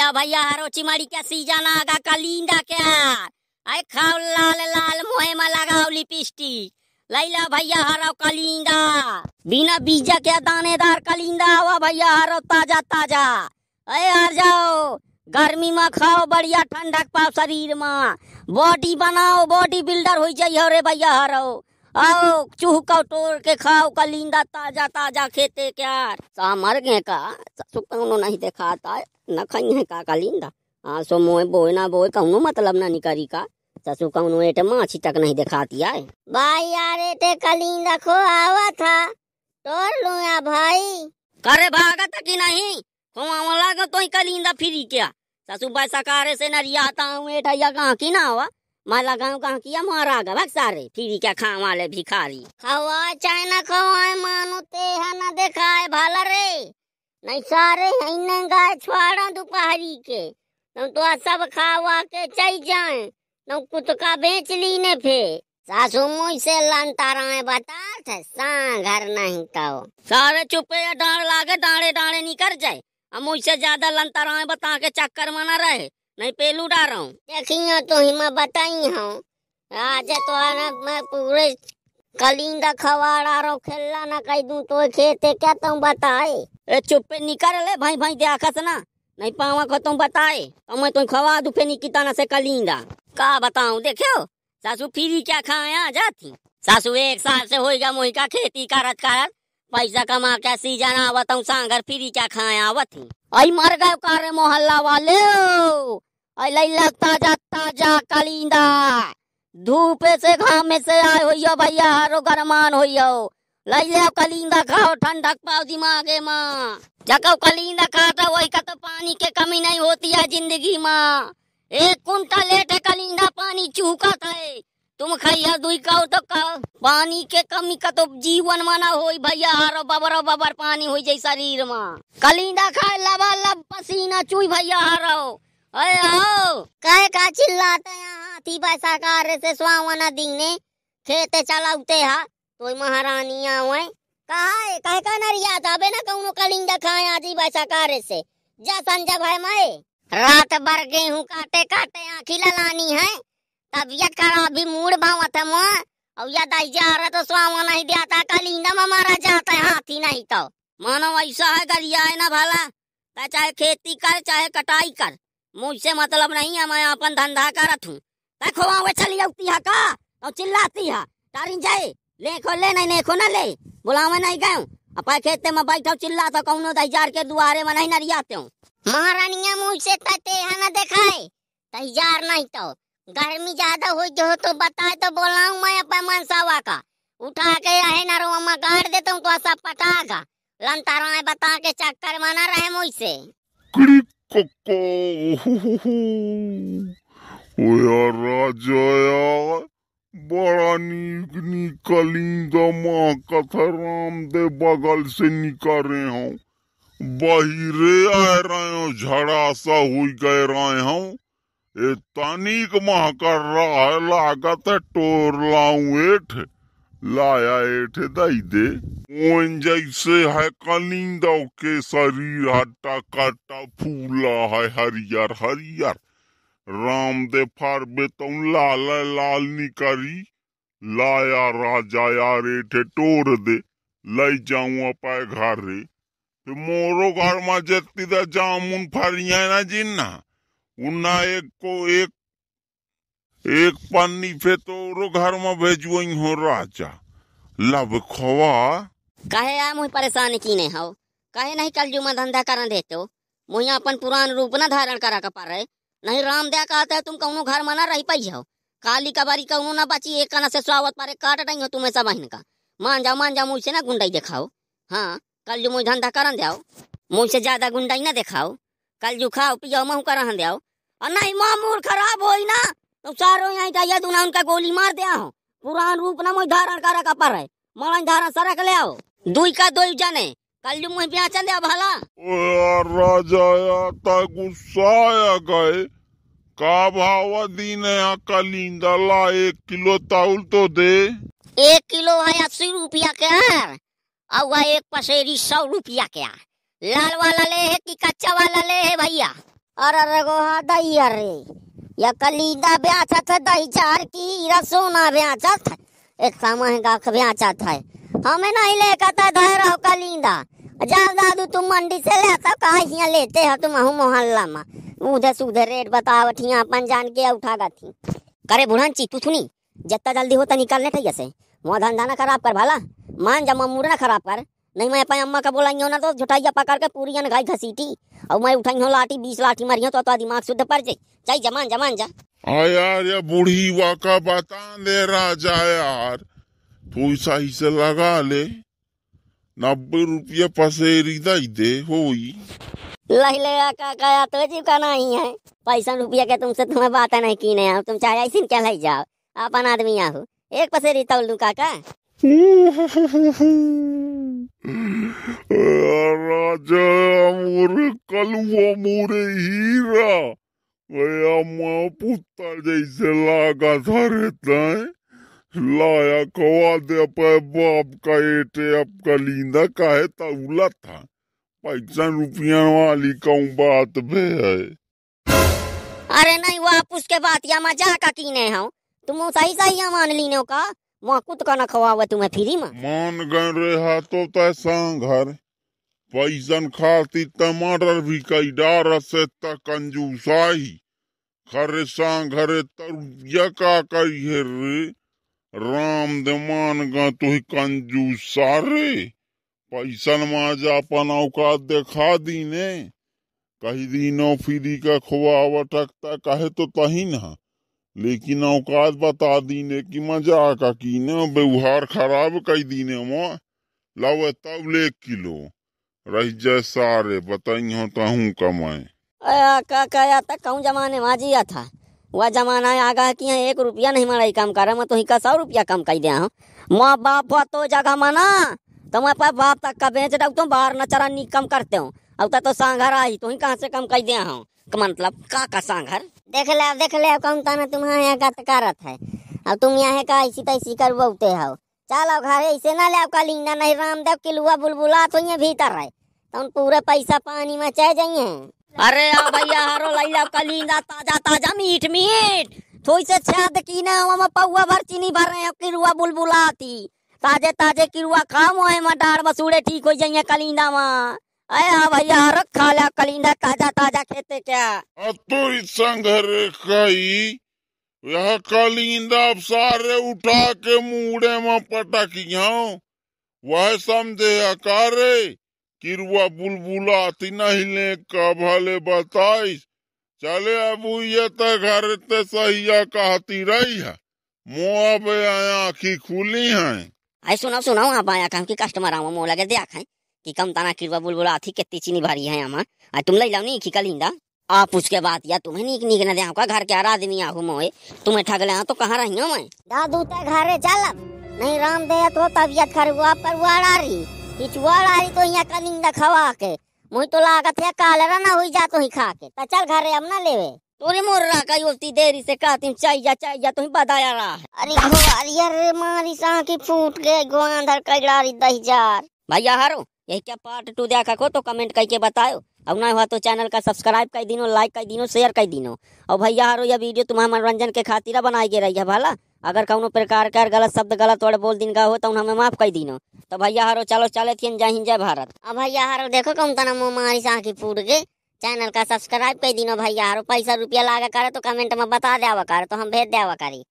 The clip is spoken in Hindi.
ला भैया हरो चिमाड़ी क्या सीजन आगा लींदा क्या आए खाओ लाल लाल मुहे में लगाओ लिपस्टिक लैला भैया हरो कलिंदा बिना बीजा के दानेदार कलिंदा हवा भैया हरो ताजा ताजा अरे हर जाओ गर्मी में खाओ बढ़िया ठंडक पाओ शरीर में बॉडी बनाओ बॉडी बिल्डर हो जाइ रे भैया हरो आओ चूह का तोड़ के खाओ कलिंदा ताजा ताजा खेते क्या सा मर गए का ससु कौनो तो नहीं देखाता न खाई है का कलिंदा हाँ सो मोए बोए ना बोए कौनो मतलब ना निकारी का ससु कौन एट माछी तक नहीं दिखाती आए भाई यार एटे कलिंदा खो आवा था तोड़ लो या भाई करे भागत की नहीं खो आवा लगा तो, तो कलिंदा फिरी क्या ससु बैसा कारे से नरियाता हूँ एटा या कहाँ की ना हुआ माला लगाऊ का किया मारा गा सारे फिर क्या खा वाले भिखारी हवा चाहे ना खवाए मानो ते है ना देखाए भाला रे नहीं सारे है गाय छुआड़ा दोपहरी के तुम तो सब खावा के चल जाए तुम कुछ का बेच ली ने फे सासू मुझ से लंताराए बता थे सा घर नहीं तो सारे चुपे डांड लागे डांडे डांडे निकल जाए हम मुझसे ज्यादा लंतारा बता के चक्कर मना रहे नहीं पेलू डाल रहा हूँ देखियो तो हिमा बताई हूँ आज तो मैं पूरे कलिंदा खवाड़ा रो खेलना ना कह दू तो खेते क्या तुम तो बताए ए चुप्पे निकल ले भाई भाई देखस ना नहीं पावा को तुम बताए तो मैं तुम खवा दू फे निकिता ना से कलिंदा का बताऊ देखियो सासू फिर क्या खाए आ जाती सासू एक साल से होएगा मोही का खेती करत करत पैसा कमा के सीजन आवत हूँ सांगर फिर क्या खाए आवत ही आई मर गए कार मोहल्ला वाले ताजा ताजा कालिंदा धूप से घाम से आए हो भैया हरो गरमान होइयो लैले कलिंदा खाओ ठंडक पाओ दिमागे माँ जको कलिंदा खाता वही का तो पानी के कमी नहीं होती है जिंदगी माँ एक कुंटा लेट है कलिंदा पानी चूका था तुम खाइया दुई कहो तो कहो पानी के कमी का तो जीवन माना हो भैया हारो बबरो बबर पानी हो जाये शरीर माँ कलिंदा खाए लबा लब पसीना चुई भैया हारो अरे आओ काहे का चिल्लाते यहाँ हाथी पैसा कार से सुहावना दिन ने खेते चलाउते हा तो महारानी आवे कहा है कहे का नरिया जाबे ना कौनो कलिंग दिखाए आजी पैसा कार से जा संजय भाई मैं रात भर गेहूं काटे काटे आखी ललानी है तबियत खराब भी मूड भावत है मोह और या दैजा जा रहा तो स्वावा नहीं दिया था कलिंग में मारा जाता है हाथी नहीं तो मानो ऐसा है गरिया है ना भला चाहे खेती कर चाहे कटाई कर मुझसे मतलब नहीं है मैं अपन धंधा करत हूँ देखो वहाँ वे चली जाती है का और चिल्लाती है तारी जाए लेखो ले नहीं लेखो ना ले बोला मैं नहीं गये अपने खेत में बैठो चिल्ला तो कौन दहजार के दुआरे में नहीं नरियाते हूँ महारानिया मुझसे तते है ना देखाए तहजार तो नहीं तो गर्मी ज्यादा हुई जो तो बताए तो बोला मैं अपने मनसावा का उठा के आए ना रो मैं गाड़ देता हूँ तो सब पटागा लंतारा बता के चक्कर में ना रहे मुझसे कुत्ते राजा बड़ा नीक निकली माँ कथराम राम दे बगल से रहे हूँ बहिरे आ रहे हो झड़ा सा हुई गए रहे हूँ इतना तनिक महकर कर रहा है लागत है टोर लाऊ एठ लाया एठे दे ओन जैसे है कलिंदो के शरीर हट्टा कट्टा फूला है हरियर हरियर राम दे फार बेतौन लाल लाल निकरी लाया राजा यार एठे टोर दे लई जाऊं अपाय घर रे तो मोरो घर में जत्ती जामुन फरिया ना जिन्ना उन्ना एक को एक एक पानी फे तो घर में भेजो हो राजा लव खोवा कहे आ मुझे परेशान की नहीं हो कहे नहीं कल जुमा धंधा कर देते हो मुई अपन पुरान रूप न धारण करा का पा रहे नहीं राम दया कहता है तुम कौनो घर में न रह पाई हो काली कबारी कौनो ना बची एक कना से स्वागत पारे काट रही हो तुम्हें सब का मान जाओ मान जाओ मुझसे ना गुंडाई दिखाओ हाँ कल जो मुझे धंधा करन दो मुझसे ज्यादा गुंडाई ना दिखाओ कल जो खाओ पियो महू करन दो नहीं माँ खराब हो ना तो चारो यही का यदु ना उनका गोली मार दिया हो पुरान रूप ना मोई धारण कर पर है मरण धारण सरक ले आओ दुई का दो जने कल मुझे पे आचन दे भला यार राजा यार ता गुस्सा आ गए का भाव दिन है कलिंदा ला एक किलो ताउल तो दे एक किलो है अस्सी रुपया के यार और एक पसेरी सौ रुपया के लाल वाला ले है कि कच्चा वाला ले है भैया अरे हाँ दही अरे या कली यकलीदा ब्याचा था दही चार की रसोना ब्याचा था इतना महंगा ब्याचा था हमें नहीं लेकर था धर कली दा जाओ दादू तुम मंडी से ले आता कहा हिया लेते हो तुम हूँ मोहल्ला में उधर सुधर उधर रेट बतावट हिया अपन जान के उठा गा थी करे बुढ़ान ची तू सुनी जितना जल्दी होता निकलने ठैया से वहाँ धंधा ना खराब कर भला मान जा ममूर ना खराब कर नहीं मैं अपने अम्मा का बोला ना तो झुटाइया पकड़ के पूरी अन गाय घसीटी और मैं उठाई हूँ लाठी बीस लाठी मारी हूँ तो, तो दिमाग शुद्ध पड़ जाये चाहे जमान जमान जा हाँ यार ये बूढ़ी का बता दे राजा यार तू सही से लगा ले नब्बे रुपये पसेरी दई दे होई लहले का तो जीव का नहीं है पैसा रुपया के तुमसे तुम्हें बात नहीं की नहीं तुम चाहे ऐसी क्या ले जाओ अपन आदमी आहो एक पसेरी तौल लू काका हम्म, हम्म, हम्म, राजा मोरे कलुआ मोरे हीरा गया माँ पुता जैसे लागा था रहता है लाया कवा दे पे बाप का एटे अब का लींदा काहे तउला था पैसा रुपया वाली कहूँ बात बे है अरे नहीं वापस के बात या मजाक कीने हम तुम सही सही मान लीने का वहाँ वाकू तो काना खवावा तुम्हें फ्री में मान गए रे हाथो तय घर पैसन खाती टमाटर भी कई डार से त कंजूसाही खरे सांघरे तरुया का कई है रे राम दे मान गा तुह कंजूस सारे पैसन माजा अपन औकात देखा दी ने कही दीनो फिरी का खुआ टकता कहे तो तही ना लेकिन औकात बता दी दीने की मजाक कीने व्यवहार खराब कई दी ने मो लावे तब ले किलो रही जाए सारे बताई हो तो हूँ कमाए का का तक कहूँ जमाने माँ जिया था वह जमाना आ गया कि एक रुपया नहीं मारा काम करा मैं तो ही का सौ रुपया कम कर दिया हूँ माँ बाप हुआ तो जगह माना तो मैं पा बाप तक का बेच रहा तुम बाहर न चरा नी कम करते हो अब तो सांघर आई तो ही कहाँ से कम कर दिया हूँ मतलब का का सांघर देख ले देख ले कौन ताना तुम्हारे यहाँ का तकारत है अब तुम यहाँ का ऐसी तैसी कर बहुते हो चलो घर ऐसे ना ले का लिंगना नहीं रामदेव किलुआ बुलबुला तो ये भीतर है तुम तो पूरे पैसा पानी में चह जाइए अरे आ भैया हरो लैला का लिंगना ताजा ताजा मीठ मीठ थोड़ी तो से छाद की ना हम पौवा भर चीनी भर रहे हो किरुआ बुलबुलाती ताजे ताजे किरुआ खाओ है मटार बसूड़े ठीक हो जाइए कलिंदा माँ अरे भैया हर खा ला कलिंदा ताजा ताजा खेते क्या अब तो संघरे कई यह कलिंदा अब सारे उठा के मुड़े में पटक वह समझे अकारे किरुआ बुलबुला आती नहीं ले का भले बताई चले अब ये तो घर ते सहिया कहती रही है मुआ पे आया आखी खुली है आई सुना सुना आप आया कहाँ की कस्टमर आवा मुँह लगे देखा खाई कि कम ताना किरवा बुल बुला अथी कितनी चीनी भारी है हम आ तुम लई लाओनी खिकल हिंदा आप उसके बाद या तुम्हें नीक नीक न दे घर के आरा आदमी आहू मोए तुम्हें ठग ले हाँ, तो कहाँ रही मैं दादू ते घरे चल नहीं राम दे तो तबियत हुआ पर वाड़ा रही हिचवाड़ा रही तो यहां कनिंदा खवा के मुई तो लागत है काल रहना हुई जा तो ही खा के त तो चल घर हम ना लेवे तोरे मोर रहा का योती देरी से का तुम चाई जा चाई जा तुम तो बदाया रहा अरे घोड़िया रे मारी सा की फूट गए गोंधर कइड़ा रही दही जार भैया हारो यही क्या पार्ट टू देखा को तो कमेंट करके बताओ अब ना हुआ तो चैनल का सब्सक्राइब कर दिनो लाइक कर दिनो शेयर कर दिनो और भैया हारो यह वीडियो तुम्हारे मनोरंजन के खातिर बनाए गए रही है भला अगर कौन प्रकार का गलत शब्द गलत वर्ड बोल दिन का हो तो हमें माफ कर दिनों तो भैया हारो चलो चले थी जय हिंद जय भारत अब भैया हारो देखो कम तना मुँह मारी आँखी फूट गए चैनल का सब्सक्राइब कर दिनो भैया हारो पैसा रुपया लागा करे तो कमेंट में बता दे कर तो हम भेज देवा करी